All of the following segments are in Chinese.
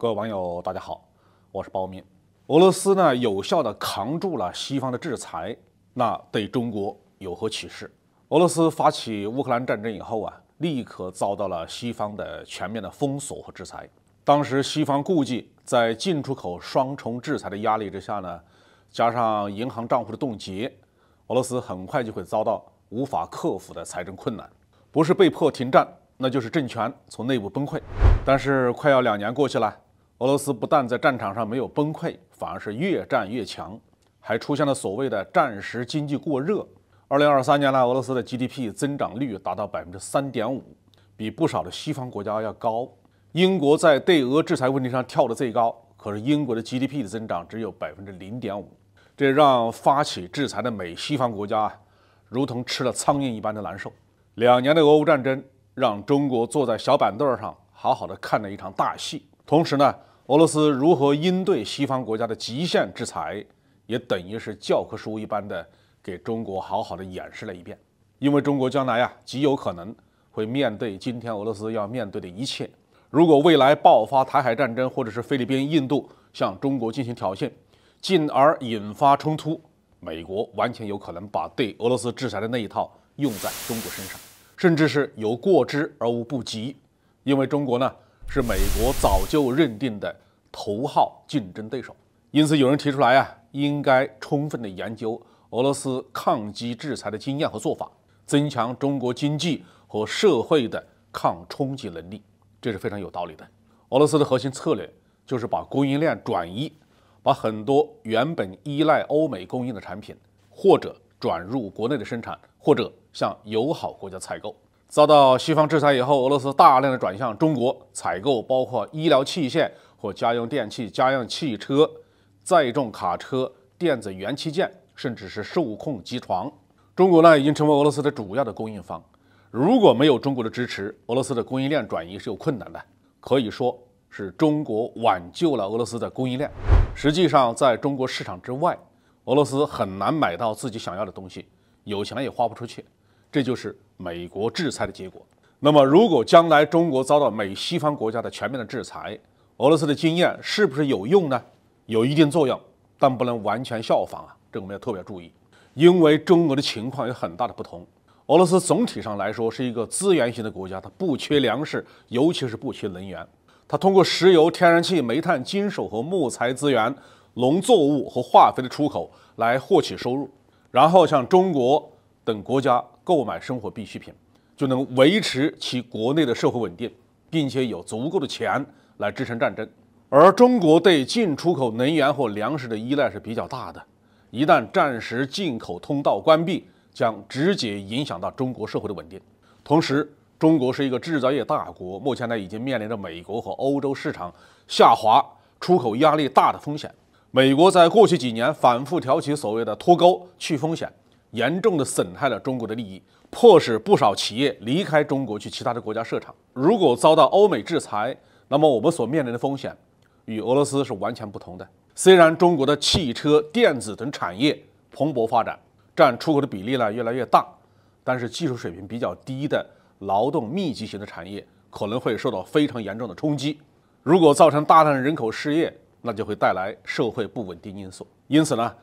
各位网友，大家好，我是包民。俄罗斯呢，有效的扛住了西方的制裁，那对中国有何启示？俄罗斯发起乌克兰战争以后啊，立刻遭到了西方的全面的封锁和制裁。当时西方估计，在进出口双重制裁的压力之下呢，加上银行账户的冻结，俄罗斯很快就会遭到无法克服的财政困难，不是被迫停战，那就是政权从内部崩溃。但是快要两年过去了。俄罗斯不但在战场上没有崩溃，反而是越战越强，还出现了所谓的战时经济过热。二零二三年来，俄罗斯的 GDP 增长率达到百分之三点五，比不少的西方国家要高。英国在对俄制裁问题上跳得最高，可是英国的 GDP 的增长只有百分之零点五，这让发起制裁的美西方国家如同吃了苍蝇一般的难受。两年的俄乌战争让中国坐在小板凳上好好的看了一场大戏，同时呢。俄罗斯如何应对西方国家的极限制裁，也等于是教科书一般的给中国好好的演示了一遍。因为中国将来呀，极有可能会面对今天俄罗斯要面对的一切。如果未来爆发台海战争，或者是菲律宾、印度向中国进行挑衅，进而引发冲突，美国完全有可能把对俄罗斯制裁的那一套用在中国身上，甚至是有过之而无不及。因为中国呢？是美国早就认定的头号竞争对手，因此有人提出来啊，应该充分的研究俄罗斯抗击制裁的经验和做法，增强中国经济和社会的抗冲击能力，这是非常有道理的。俄罗斯的核心策略就是把供应链转移，把很多原本依赖欧美供应的产品，或者转入国内的生产，或者向友好国家采购。遭到西方制裁以后，俄罗斯大量的转向中国采购，包括医疗器械或家用电器、家用汽车、载重卡车、电子元器件，甚至是数控机床。中国呢，已经成为俄罗斯的主要的供应方。如果没有中国的支持，俄罗斯的供应链转移是有困难的。可以说，是中国挽救了俄罗斯的供应链。实际上，在中国市场之外，俄罗斯很难买到自己想要的东西，有钱也花不出去。这就是美国制裁的结果。那么，如果将来中国遭到美西方国家的全面的制裁，俄罗斯的经验是不是有用呢？有一定作用，但不能完全效仿啊！这个我们要特别注意，因为中俄的情况有很大的不同。俄罗斯总体上来说是一个资源型的国家，它不缺粮食，尤其是不缺能源。它通过石油、天然气、煤炭、金属和木材资源、农作物和化肥的出口来获取收入，然后向中国等国家。购买生活必需品，就能维持其国内的社会稳定，并且有足够的钱来支撑战争。而中国对进出口能源或粮食的依赖是比较大的，一旦暂时进口通道关闭，将直接影响到中国社会的稳定。同时，中国是一个制造业大国，目前呢已经面临着美国和欧洲市场下滑、出口压力大的风险。美国在过去几年反复挑起所谓的脱钩去风险。严重的损害了中国的利益，迫使不少企业离开中国去其他的国家设厂。如果遭到欧美制裁，那么我们所面临的风险与俄罗斯是完全不同的。虽然中国的汽车、电子等产业蓬勃发展，占出口的比例呢越来越大，但是技术水平比较低的劳动密集型的产业可能会受到非常严重的冲击。如果造成大量人口失业，那就会带来社会不稳定因素。因此呢？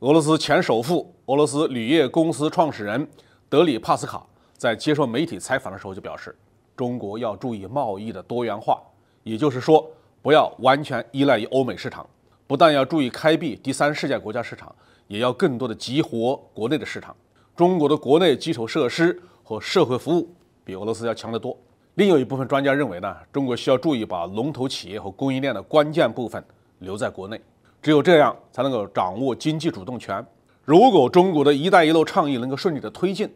俄罗斯前首富、俄罗斯铝业公司创始人德里帕斯卡在接受媒体采访的时候就表示，中国要注意贸易的多元化，也就是说，不要完全依赖于欧美市场，不但要注意开辟第三世界国家市场，也要更多的激活国内的市场。中国的国内基础设施和社会服务比俄罗斯要强得多。另有一部分专家认为呢，中国需要注意把龙头企业和供应链的关键部分留在国内。只有这样才能够掌握经济主动权。如果中国的一带一路倡议能够顺利的推进，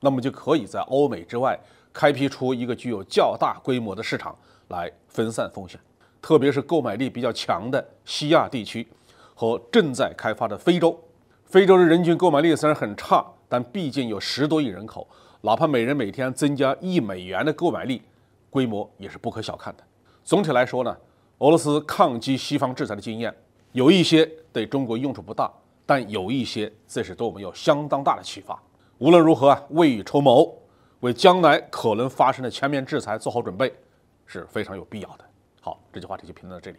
那么就可以在欧美之外开辟出一个具有较大规模的市场来分散风险，特别是购买力比较强的西亚地区和正在开发的非洲。非洲的人均购买力虽然很差，但毕竟有十多亿人口，哪怕每人每天增加一美元的购买力，规模也是不可小看的。总体来说呢，俄罗斯抗击西方制裁的经验。有一些对中国用处不大，但有一些这是对我们有相当大的启发。无论如何啊，未雨绸缪，为将来可能发生的全面制裁做好准备，是非常有必要的。好，这期话题就评论到这里。